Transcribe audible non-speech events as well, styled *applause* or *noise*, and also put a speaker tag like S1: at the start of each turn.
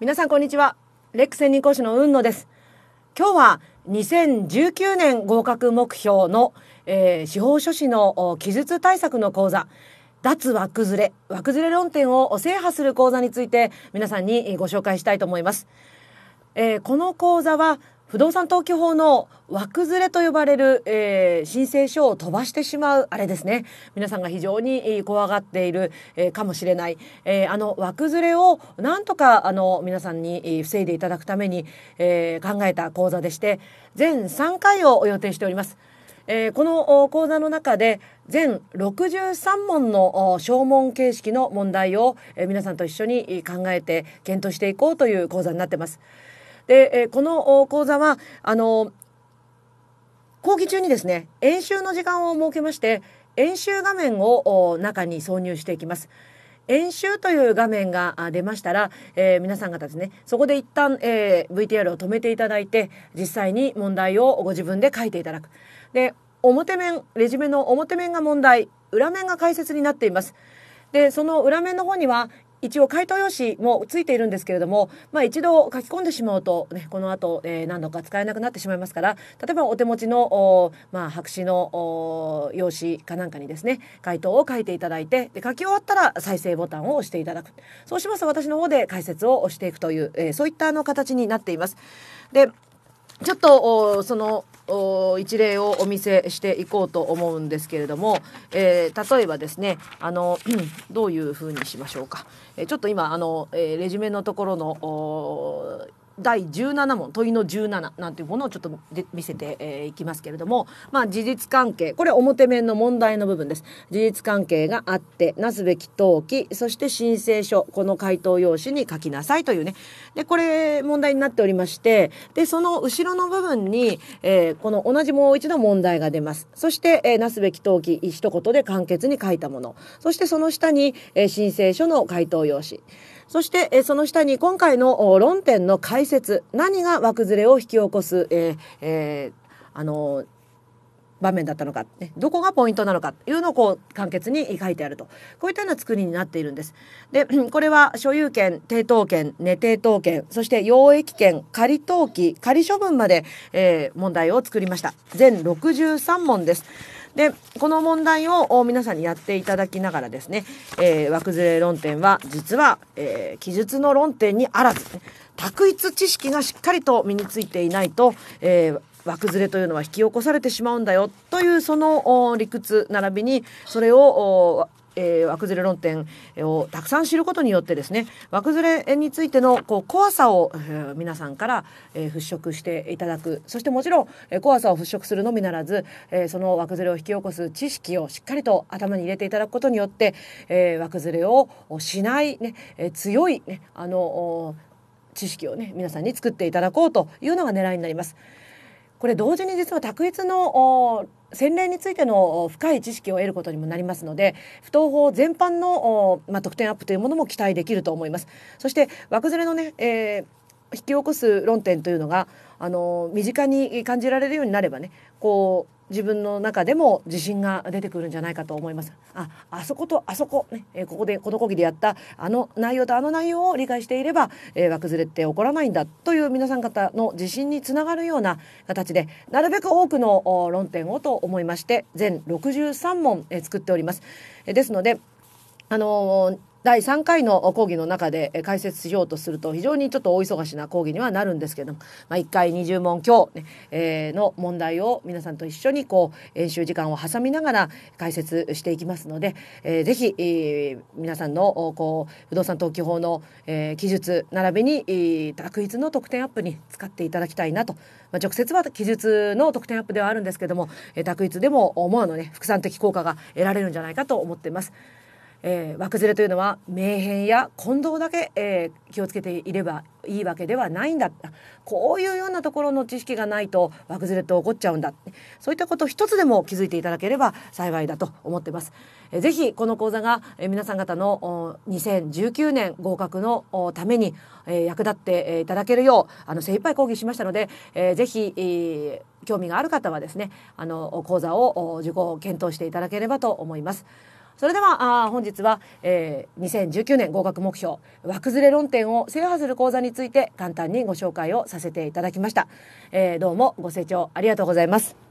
S1: 皆さんこんにちはレック専任講師の雲野です今日は2019年合格目標の、えー、司法書士の記述対策の講座脱枠ずれ枠ずれ論点を制覇する講座について皆さんにご紹介したいと思います、えー、この講座は不動産登記法の枠ずれと呼ばれる、えー、申請書を飛ばしてしまうあれですね皆さんが非常に怖がっている、えー、かもしれない、えー、あの枠ずれをなんとかあの皆さんに防いでいただくために、え考えた講座でして全3回を予定しております。えー、この講座の中で全63問の証問形式の問題を、え皆さんと一緒に考えて検討していこうという講座になってます。で、えー、この講座はあの講義中にですね演習の時間を設けまして演習画面を中に挿入していきます。演習という画面が出ましたら、えー、皆さん方ですねそこで一旦、えー、VTR を止めていただいて実際に問題をご自分で書いていただく。で表面レジュメの表面が問題裏面が解説になっています。でその裏面の方には一応回答用紙もついているんですけれども、まあ、一度書き込んでしまうと、ね、この後、え何度か使えなくなってしまいますから例えばお手持ちの、まあ、白紙の用紙かなんかにですね回答を書いていただいてで書き終わったら再生ボタンを押していただくそうしますと私の方で解説を押していくという、えー、そういったあの形になっています。でちょっとその一例をお見せしていこうと思うんですけれども、えー、例えばですねあの *clears throat* どういうふうにしましょうか、えー、ちょっと今あの、えー、レジュメのところの第17問問いの17なんていうものをちょっと見せて、えー、きますけれども、まあ、事実関係これ表面の問題の部分です事実関係があってなすべき登記そして申請書この回答用紙に書きなさいというねでこれ問題になっておりましてでその後ろの部分に、えー、この同じもう一度問題が出ますそして、えー、なすべき登記一言で簡潔に書いたものそしてその下に、えー、申請書の回答用紙そして、えその下に今回の論点の解説、何が枠崩れを引き起こす、えー、えー、あのー場面だったのか、ね、どこがポイントなのかというのをこう簡潔に書いてあるとこういったような作りになっているんです。で *clears throat* これは所有権抵当権寝抵当権そして養液権仮登記仮処分まで、えー、問題を作りました全63問です。でこの問題を皆さんにやっていただきながらですね、えー、枠ずれ論点は実は、えー、記述の論点にあらず、ね、卓一知識がしっかりと身についていないと、えー、枠ずれというのは引き起こされてしまうんだよというその理屈並びにそれをえ枠ずれ論点をたくさん知ることによってですね枠ずれについてのこう怖さを、皆さんから、え払拭していただくそしてもちろん、え怖さを払拭するのみならず、えその枠ずれを引き起こす知識をしっかりと頭に入れていただくことによって、え枠ずれをしないね、え強い、ね、あの知識をね皆さんに作っていただこうというのが狙いになります。これ同時に実は卓越の洗練についての深い知識を得ることにもなりますので不登法全般の、まあ、得点アップというものも期待できると思います。そして枠連れのね、えー、引き起こす論点というのがあの身近に感じられるようになればねこう自分の中でも自信が出てくるんじゃないかと思います。あ、あそことあそこ、ね、えー、ここで、この講義でやったあの内容とあの内容を理解していれば、えー、輪崩れって起こらないんだという皆さん方の自信につながるような形で、なるべく多くの論点をと思いまして、全63問、えー、作っております。えー、ですので、あの第3回の講義の中で解説しようとすると非常にちょっと大忙しな講義にはなるんですけども、まあ、1回20問強、ねえー、の問題を皆さんと一緒にこう演習時間を挟みながら解説していきますので、えー、ぜひ、えー、皆さんのこう不動産登記法の、えー、記述並びに、えー、卓一の得点アップに使っていただきたいなと、まあ、直接は記述の得点アップではあるんですけども、えー、卓一でも思わぬ、ね、副産的効果が得られるんじゃないかと思っています。えー、枠ずれというのは名変や混同だけ、えー、気をつけていればいいわけではないんだこういうようなところの知識がないと枠ずれって起こっちゃうんだそういったこと一つでも気づいていただければ幸いだと思ってます。えー、ぜひこの講座が、えー、皆さん方の2019年合格のために、えー、役立っていただけるようあの精一杯講義しましたので、えー、ぜひ、えー、興味がある方はですねあの講座を受講検討していただければと思います。それではあ本日は、えー、2019年合格目標枠ずれ論点を制覇する講座について簡単にご紹介をさせていただきました、えー、どうもご清聴ありがとうございます